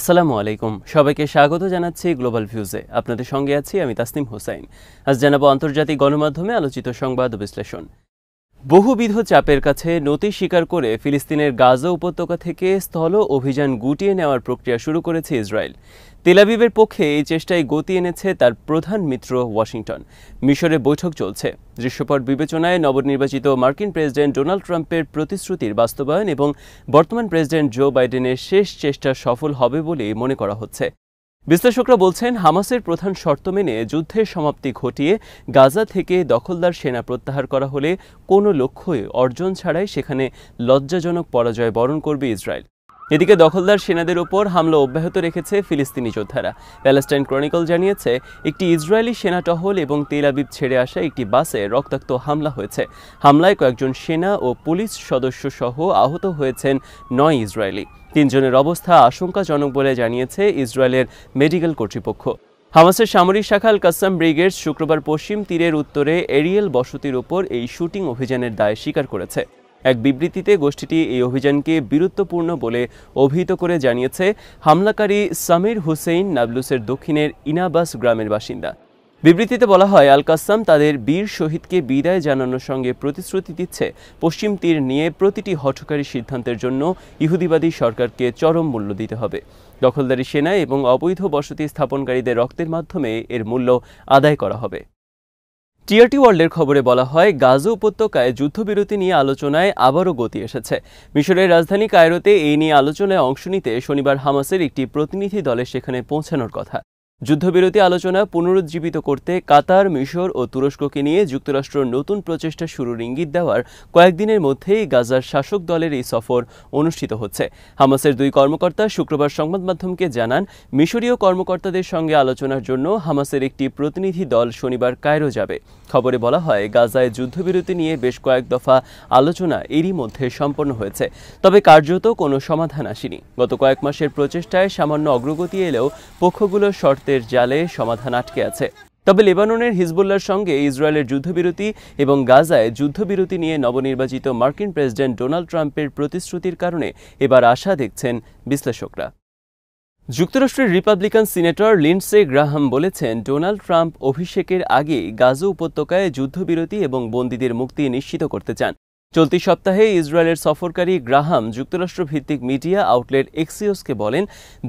আসসালামু আলাইকুম সবাইকে স্বাগত জানাচ্ছি গ্লোবাল ভিউজে আপনাদের সঙ্গে আছি আমি তাসনিম হোসাইন আজ জানাবো আন্তর্জাতিক গণমাধ্যমে আলোচিত সংবাদ বিশ্লেষণ বহুবিধ চাপের কাছে নতি স্বীকার করে ফিলিস্তিনের গাজা উপত্যকা থেকে স্থল অভিযান গুটিয়ে নেওয়ার প্রক্রিয়া শুরু করেছে ইসরায়েল তেলাবিবের পক্ষে এই চেষ্টায় গতি এনেছে তার প্রধান মিত্র ওয়াশিংটন মিশরে বৈঠক চলছে দৃশ্যপট বিবেচনায় নবনির্বাচিত মার্কিন প্রেসিডেন্ট ডোনাল্ড ট্রাম্পের প্রতিশ্রুতির বাস্তবায়ন এবং বর্তমান প্রেসিডেন্ট জো বাইডেনের শেষ চেষ্টা সফল হবে বলে মনে করা হচ্ছে বিশ্লেষকরা বলছেন হামাসের প্রধান শর্ত মেনে যুদ্ধের সমাপ্তি ঘটিয়ে গাজা থেকে দখলদার সেনা প্রত্যাহার করা হলে কোনো লক্ষ্যই অর্জন ছাড়াই সেখানে লজ্জাজনক পরাজয় বরণ করবে ইসরায়েল এদিকে দখলদার সেনাদের ওপর হামলা অব্যাহত রেখেছে ফিলিস্তিনি যোদ্ধারা প্যালেস্টাইন ক্রনিকল জানিয়েছে একটি ইসরায়েলি সেনা টহল এবং তেলাবিব ছেড়ে আসা একটি বাসে রক্তাক্ত হামলা হয়েছে হামলায় কয়েকজন সেনা ও পুলিশ সদস্য সহ আহত হয়েছেন নয় ইসরায়েলি তিনজনের অবস্থা আশঙ্কাজনক বলে জানিয়েছে ইসরায়েলের মেডিকেল কর্তৃপক্ষ হামাসের সামরিক শাখা আল কাসাম ব্রিগেড শুক্রবার পশ্চিম তীরের উত্তরে এরিয়েল বসতির ওপর এই শুটিং অভিযানের দায় স্বীকার করেছে এক বিবৃতিতে গোষ্ঠীটি এই অভিযানকে বীরত্বপূর্ণ বলে অভিহিত করে জানিয়েছে হামলাকারী সামির হুসেইন নাবলুসের দক্ষিণের ইনাবাস গ্রামের বাসিন্দা বিবৃতিতে বলা হয় আল কাসাম তাদের বীর শহীদকে বিদায় জানানোর সঙ্গে প্রতিশ্রুতি দিচ্ছে পশ্চিম তীর নিয়ে প্রতিটি হঠকারী সিদ্ধান্তের জন্য ইহুদিবাদী সরকারকে চরম মূল্য দিতে হবে দখলদারি সেনা এবং অবৈধ বসতি স্থাপনকারীদের রক্তের মাধ্যমে এর মূল্য আদায় করা হবে টিআরটি ওয়ার্ল্ডের খবরে বলা হয় গাজা উপত্যকায় যুদ্ধবিরতি নিয়ে আলোচনায় আবারও গতি এসেছে মিশরের রাজধানী কায়রোতে এই নিয়ে আলোচনায় অংশ নিতে শনিবার হামাসের একটি প্রতিনিধি দলে সেখানে পৌঁছানোর কথা যুদ্ধবিরতি আলোচনা পুনরুজ্জীবিত করতে কাতার মিশর ও তুরস্ককে নিয়ে যুক্তরাষ্ট্র নতুন প্রচেষ্টা শুরুর ইঙ্গিত দেওয়ার কয়েকদিনের মধ্যেই গাজার শাসক দলের এই সফর অনুষ্ঠিত হচ্ছে হামাসের দুই কর্মকর্তা শুক্রবার সংবাদ মাধ্যমকে জানান মিশরীয় কর্মকর্তাদের সঙ্গে আলোচনার জন্য হামাসের একটি প্রতিনিধি দল শনিবার কায়রো যাবে খবরে বলা হয় গাজায় যুদ্ধবিরতি নিয়ে বেশ কয়েক দফা আলোচনা এরই মধ্যে সম্পন্ন হয়েছে তবে কার্যত কোনো সমাধান আসেনি গত কয়েক মাসের প্রচেষ্টায় সামান্য অগ্রগতি এলেও পক্ষগুলোর শর্তে আদালতের জালে সমাধান আটকে আছে তবে লেবাননের হিজবুল্লার সঙ্গে ইসরায়েলের যুদ্ধবিরতি এবং গাজায় যুদ্ধবিরতি নিয়ে নবনির্বাচিত মার্কিন প্রেসিডেন্ট ডোনাল্ড ট্রাম্পের প্রতিশ্রুতির কারণে এবার আশা দেখছেন বিশ্লেষকরা যুক্তরাষ্ট্রের রিপাবলিকান সিনেটর লিন্ডসে গ্রাহাম বলেছেন ডোনাল্ড ট্রাম্প অভিষেকের আগে গাজো উপত্যকায় যুদ্ধবিরতি এবং বন্দীদের মুক্তি নিশ্চিত করতে চান চলতি সপ্তাহে ইসরায়েলের সফরকারী গ্রাহাম যুক্তরাষ্ট্রভিত্তিক মিডিয়া আউটলেট এক্সিওসকে বলেন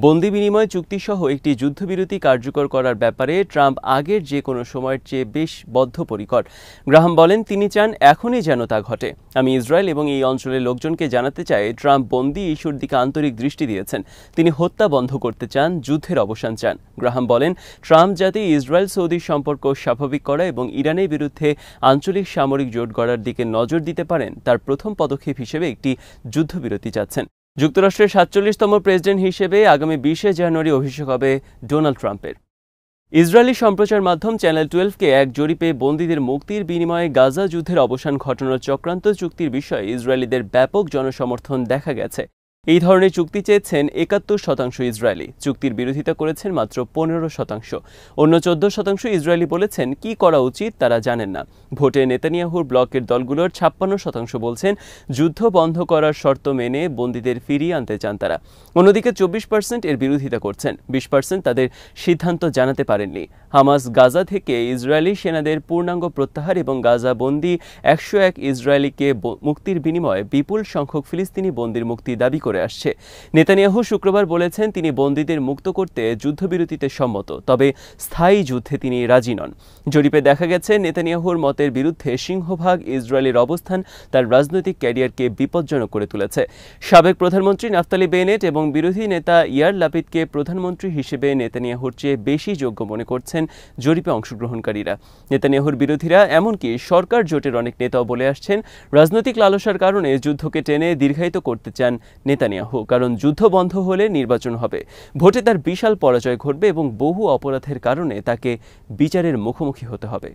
বন্দি বিনিময় চুক্তিসহ একটি যুদ্ধবিরতি কার্যকর করার ব্যাপারে ট্রাম্প আগের যে কোনো সময়ের চেয়ে বেশ বদ্ধপরিকর গ্রাহাম বলেন তিনি চান এখনই যেন তা ঘটে আমি ইসরায়েল এবং এই অঞ্চলের লোকজনকে জানাতে চাই ট্রাম্প বন্দি ইস্যুর দিকে আন্তরিক দৃষ্টি দিয়েছেন তিনি হত্যা বন্ধ করতে চান যুদ্ধের অবসান চান গ্রাহাম বলেন ট্রাম্প যাতে ইসরায়েল সৌদি সম্পর্ক স্বাভাবিক করা এবং ইরানের বিরুদ্ধে আঞ্চলিক সামরিক জোট গড়ার দিকে নজর দিতে পারেন তার প্রথম পদক্ষেপ হিসেবে একটি যুদ্ধবিরতি চাচ্ছেন যুক্তরাষ্ট্রের সাতচল্লিশতম প্রেসিডেন্ট হিসেবে আগামী বিশে জানুয়ারি অভিষেক হবে ডোনাল্ড ট্রাম্পের ইসরায়েলি সম্প্রচার মাধ্যম চ্যানেল টুয়েলভকে এক জরিপে বন্দীদের মুক্তির বিনিময়ে গাজা যুদ্ধের অবসান ঘটানোর চক্রান্ত চুক্তির বিষয়ে ইসরায়েলিদের ব্যাপক জনসমর্থন দেখা গেছে এই ধরনের চুক্তি চেয়েছেন একাত্তর শতাংশ ইসরায়েলি চুক্তির বিরোধিতা করেছেন মাত্র পনেরো শতাংশ অন্য চোদ্দ শতাংশ ইসরায়েলি বলেছেন কি করা উচিত তারা জানেন না ভোটে নেতানিয়াহুর ব্লকের দলগুলোর ছাপ্পান্ন শতাংশ বলছেন যুদ্ধ বন্ধ করার শর্ত মেনে বন্দীদের ফিরিয়ে আনতে চান তারা অন্যদিকে চব্বিশ পার্সেন্ট এর বিরোধিতা করছেন বিশ পার্সেন্ট তাদের সিদ্ধান্ত জানাতে পারেননি হামাস গাজা থেকে ইসরায়েলি সেনাদের পূর্ণাঙ্গ প্রত্যাহার এবং গাজা বন্দি একশো এক ইসরায়েলিকে মুক্তির বিনিময়ে বিপুল সংখ্যক ফিলিস্তিনি বন্দির মুক্তি দাবি করে করে আসছে নেতানিয়াহু শুক্রবার বলেছেন তিনি বন্দীদের মুক্ত করতে যুদ্ধবিরতিতে সম্মত তবে স্থায়ী যুদ্ধে তিনি রাজি নন জরিপে দেখা গেছে নেতানিয়াহুর মতের বিরুদ্ধে সিংহভাগ ইসরায়েলের অবস্থান তার রাজনৈতিক ক্যারিয়ারকে বিপজ্জনক করে তুলেছে সাবেক প্রধানমন্ত্রী নাফতালি বেনেট এবং বিরোধী নেতা ইয়ার লাপিদকে প্রধানমন্ত্রী হিসেবে নেতানিয়াহুর চেয়ে বেশি যোগ্য মনে করছেন জরিপে অংশগ্রহণকারীরা নেতানিয়াহুর বিরোধীরা এমনকি সরকার জোটের অনেক নেতাও বলে আসছেন রাজনৈতিক লালসার কারণে যুদ্ধকে টেনে দীর্ঘায়িত করতে চান নেতা নেতানিয়াহু কারণ যুদ্ধ বন্ধ হলে নির্বাচন হবে ভোটে তার বিশাল পরাজয় ঘটবে এবং বহু অপরাধের কারণে তাকে বিচারের মুখোমুখি হতে হবে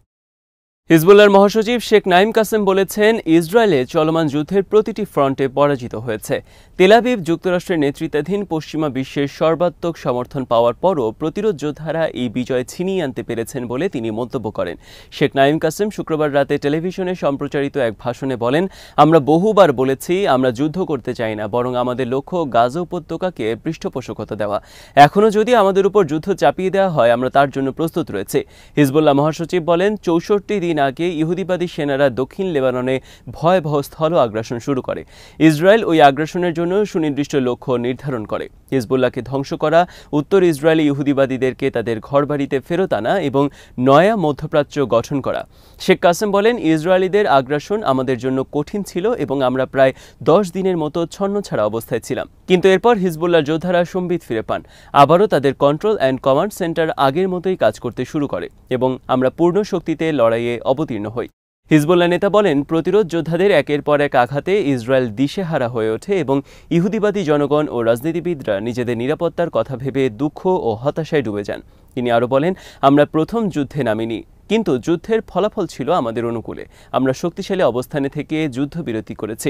হিজবুল্লার মহাসচিব শেখ নাইম কাসেম বলেছেন ইসরায়েলে চলমান যুদ্ধের প্রতিটি ফ্রন্টে পরাজিত হয়েছে তেলাবিব যুক্তরাষ্ট্রের নেতৃত্বাধীন পশ্চিমা বিশ্বের সর্বাত্মক সমর্থন পাওয়ার পরও প্রতিরোধ যোদ্ধারা এই বিজয় ছিনিয়ে আনতে পেরেছেন বলে তিনি মন্তব্য করেন শেখ নাইম কাসেম শুক্রবার রাতে টেলিভিশনে সম্প্রচারিত এক ভাষণে বলেন আমরা বহুবার বলেছি আমরা যুদ্ধ করতে চাই না বরং আমাদের লক্ষ্য গাজা উপত্যকাকে পৃষ্ঠপোষকতা দেওয়া এখনও যদি আমাদের উপর যুদ্ধ চাপিয়ে দেওয়া হয় আমরা তার জন্য প্রস্তুত রয়েছে হিজবুল্লাহ মহাসচিব বলেন চৌষট্টি দিন আগে ইহুদিবাদী সেনারা দক্ষিণ লেবাননে ভয়াবহ স্থল আগ্রাসন শুরু করে ইসরায়েল ওই আগ্রাসনের জন্য জন্য সুনির্দিষ্ট লক্ষ্য নির্ধারণ করে হিজবুল্লাহকে ধ্বংস করা উত্তর ইসরায়েলি ইহুদিবাদীদেরকে তাদের ঘরবাড়িতে ফেরত আনা এবং নয়া মধ্যপ্রাচ্য গঠন করা শেখ কাসেম বলেন ইসরায়েলিদের আগ্রাসন আমাদের জন্য কঠিন ছিল এবং আমরা প্রায় দশ দিনের মতো ছন্ন ছাড়া অবস্থায় ছিলাম কিন্তু এরপর হিজবুল্লাহ যোদ্ধারা সম্বিত ফিরে পান আবারও তাদের কন্ট্রোল অ্যান্ড কমান্ড সেন্টার আগের মতোই কাজ করতে শুরু করে এবং আমরা পূর্ণ শক্তিতে লড়াইয়ে অবতীর্ণ হই হিজবুল্লাহ নেতা বলেন প্রতিরোধ যোদ্ধাদের একের পর এক আঘাতে ইসরায়েল দিশেহারা হয়ে ওঠে এবং ইহুদিবাদী জনগণ ও রাজনীতিবিদরা নিজেদের নিরাপত্তার কথা ভেবে দুঃখ ও হতাশায় ডুবে যান তিনি আরও বলেন আমরা প্রথম যুদ্ধে নামিনি কিন্তু যুদ্ধের ফলাফল ছিল আমাদের অনুকূলে আমরা শক্তিশালী অবস্থানে থেকে যুদ্ধবিরতি করেছি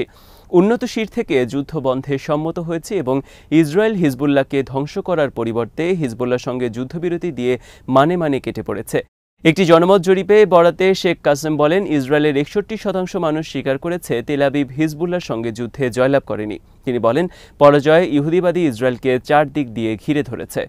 উন্নত শির থেকে যুদ্ধ বন্ধে সম্মত হয়েছে এবং ইসরায়েল হিজবুল্লাহকে ধ্বংস করার পরিবর্তে হিজবুল্লাহর সঙ্গে যুদ্ধবিরতি দিয়ে মানে মানে কেটে পড়েছে একটি জনমত জরিপে বরাতে শেখ কাসেম বলেন ইসরায়েলের একষট্টি শতাংশ মানুষ স্বীকার করেছে তেলাবিব হিজবুল্লার সঙ্গে যুদ্ধে জয়লাভ করেনি তিনি বলেন পরাজয় ইহুদিবাদী ইসরায়েলকে চার দিক দিয়ে ঘিরে ধরেছে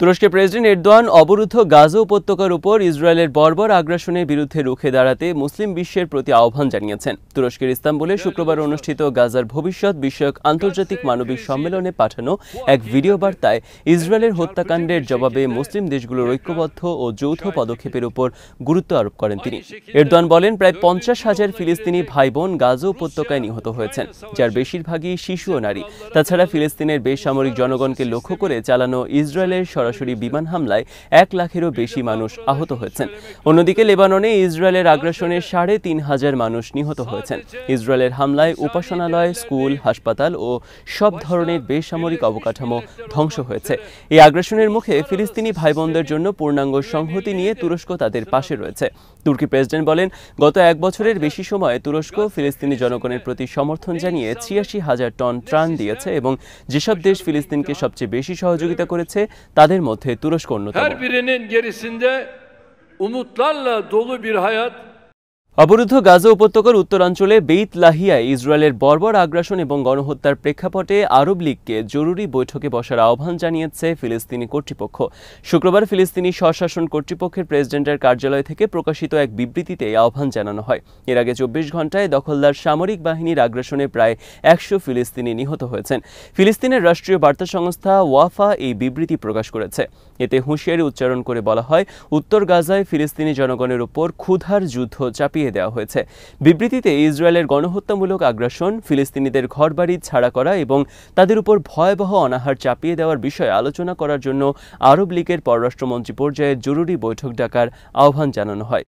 তুরস্কের প্রেসিডেন্ট এরদোয়ান অবরুদ্ধ গাজা উপত্যকার উপর ইসরায়েলের বর্বর আগ্রাসনের বিরুদ্ধে রুখে দাঁড়াতে মুসলিম বিশ্বের প্রতি আহ্বান জানিয়েছেন তুরস্কের ইস্তাম্বুলে শুক্রবার অনুষ্ঠিত গাজার ভবিষ্যৎ বিষয়ক আন্তর্জাতিক মানবিক সম্মেলনে পাঠানো এক ভিডিও বার্তায় ইসরায়েলের হত্যাকাণ্ডের জবাবে মুসলিম দেশগুলোর ঐক্যবদ্ধ ও যৌথ পদক্ষেপের উপর গুরুত্ব আরোপ করেন তিনি এরদোয়ান বলেন প্রায় পঞ্চাশ হাজার ফিলিস্তিনি ভাই বোন গাজা উপত্যকায় নিহত হয়েছেন যার বেশিরভাগই শিশু ও নারী তাছাড়া ফিলিস্তিনের বেসামরিক জনগণকে লক্ষ্য করে চালানো ইসরায়েলের সরাসরি বিমান হামলায় এক লাখেরও বেশি মানুষ আহত হয়েছেন অন্যদিকে লেবাননে ইসরায়েলের আগ্রাসনে সাড়ে তিন হাজার মানুষ নিহত হয়েছেন ইসরায়েলের হামলায় উপাসনালয় স্কুল হাসপাতাল ও সব ধরনের বেসামরিক অবকাঠামো ধ্বংস হয়েছে এই আগ্রাসনের মুখে ফিলিস্তিনি ভাই বোনদের জন্য পূর্ণাঙ্গ সংহতি নিয়ে তুরস্ক তাদের পাশে রয়েছে তুর্কি প্রেসিডেন্ট বলেন গত এক বছরের বেশি সময়ে তুরস্ক ফিলিস্তিনি জনগণের প্রতি সমর্থন জানিয়ে ছিয়াশি হাজার টন ত্রাণ দিয়েছে এবং যেসব দেশ ফিলিস্তিনকে সবচেয়ে বেশি সহযোগিতা করেছে তাদের Her birinin gerisinde umutlarla dolu bir hayat অবরুদ্ধ গাজা উপত্যকার উত্তরাঞ্চলে বেইত লাহিয়ায় ইসরায়েলের বর্বর আগ্রাসন এবং গণহত্যার প্রেক্ষাপটে আরব লীগকে জরুরি বৈঠকে বসার আহ্বান জানিয়েছে ফিলিস্তিনি কর্তৃপক্ষ শুক্রবার ফিলিস্তিনি স্বশাসন কর্তৃপক্ষের প্রেসিডেন্টের কার্যালয় থেকে প্রকাশিত এক বিবৃতিতে এই আহ্বান জানানো হয় এর আগে চব্বিশ ঘণ্টায় দখলদার সামরিক বাহিনীর আগ্রাসনে প্রায় একশো ফিলিস্তিনি নিহত হয়েছেন ফিলিস্তিনের রাষ্ট্রীয় বার্তা সংস্থা ওয়াফা এই বিবৃতি প্রকাশ করেছে এতে হুঁশিয়ারি উচ্চারণ করে বলা হয় উত্তর গাজায় ফিলিস্তিনি জনগণের ওপর ক্ষুধার যুদ্ধ চাপিয়ে দিয়ে দেওয়া হয়েছে বিবৃতিতে ইসরায়েলের গণহত্যামূলক আগ্রাসন ফিলিস্তিনিদের ঘরবাড়ি ছাড়া করা এবং তাদের উপর ভয়াবহ অনাহার চাপিয়ে দেওয়ার বিষয়ে আলোচনা করার জন্য আরব লীগের পররাষ্ট্রমন্ত্রী পর্যায়ে জরুরি বৈঠক ডাকার আহ্বান জানানো হয়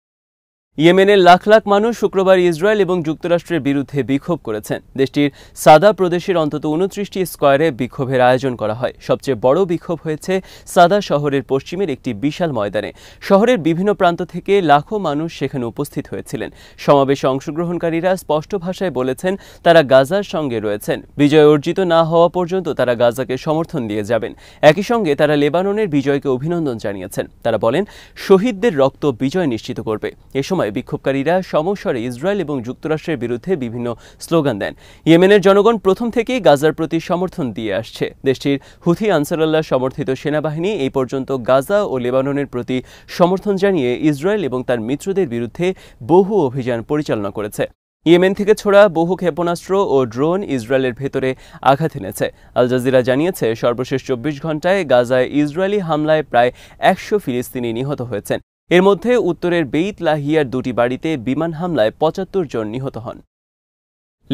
ইয়েমেনের লাখ লাখ মানুষ শুক্রবার ইসরায়েল এবং যুক্তরাষ্ট্রের বিরুদ্ধে বিক্ষোভ করেছেন দেশটির সাদা প্রদেশের অন্তত উনত্রিশটি স্কোয়ারে বিক্ষোভের আয়োজন করা হয় সবচেয়ে বড় বিক্ষোভ হয়েছে সাদা শহরের পশ্চিমের একটি বিশাল ময়দানে শহরের বিভিন্ন প্রান্ত থেকে লাখো মানুষ সেখানে উপস্থিত হয়েছিলেন সমাবেশে অংশগ্রহণকারীরা স্পষ্ট ভাষায় বলেছেন তারা গাজার সঙ্গে রয়েছেন বিজয় অর্জিত না হওয়া পর্যন্ত তারা গাজাকে সমর্থন দিয়ে যাবেন একই সঙ্গে তারা লেবাননের বিজয়কে অভিনন্দন জানিয়েছেন তারা বলেন শহীদদের রক্ত বিজয় নিশ্চিত করবে এ সময় সময় বিক্ষোভকারীরা সমস্বরে ইসরায়েল এবং যুক্তরাষ্ট্রের বিরুদ্ধে বিভিন্ন স্লোগান দেন ইয়েমেনের জনগণ প্রথম থেকেই গাজার প্রতি সমর্থন দিয়ে আসছে দেশটির হুথি আনসারাল্লাহ সমর্থিত সেনাবাহিনী এই পর্যন্ত গাজা ও লেবাননের প্রতি সমর্থন জানিয়ে ইসরায়েল এবং তার মিত্রদের বিরুদ্ধে বহু অভিযান পরিচালনা করেছে ইয়েমেন থেকে ছোড়া বহু ক্ষেপণাস্ত্র ও ড্রোন ইসরায়েলের ভেতরে আঘাত এনেছে আল জাজিরা জানিয়েছে সর্বশেষ চব্বিশ ঘন্টায় গাজায় ইসরায়েলি হামলায় প্রায় একশো ফিলিস্তিনি নিহত হয়েছেন এর মধ্যে উত্তরের বেইত লাহিয়ার দুটি বাড়িতে বিমান হামলায় পঁচাত্তর জন নিহত হন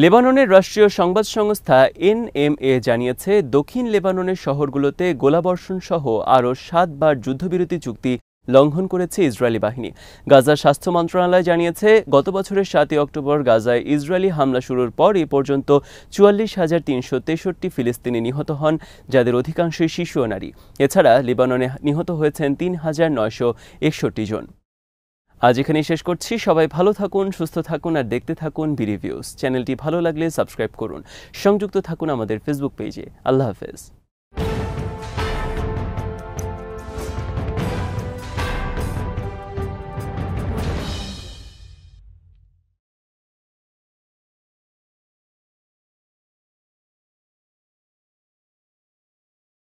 লেবাননের রাষ্ট্রীয় সংবাদ সংস্থা এনএমএ জানিয়েছে দক্ষিণ লেবাননের শহরগুলোতে গোলাবর্ষণ সহ আরও সাতবার যুদ্ধবিরতি চুক্তি লঙ্ঘন করেছে ইসরায়েলি বাহিনী গাজার স্বাস্থ্য মন্ত্রণালয় জানিয়েছে গত বছরের সাতই অক্টোবর গাজায় ইসরায়েলি হামলা শুরুর পর এ পর্যন্ত চুয়াল্লিশ হাজার তিনশো তেষট্টি ফিলিস্তিনি নিহত হন যাদের অধিকাংশই শিশু ও নারী এছাড়া লিবাননে নিহত হয়েছেন তিন হাজার নয়শো একষট্টি জন আজ এখানেই শেষ করছি সবাই ভালো থাকুন সুস্থ থাকুন আর দেখতে থাকুন বিরিভিউস চ্যানেলটি ভালো লাগলে সাবস্ক্রাইব করুন সংযুক্ত থাকুন আমাদের ফেসবুক পেজে আল্লাহ হাফেজ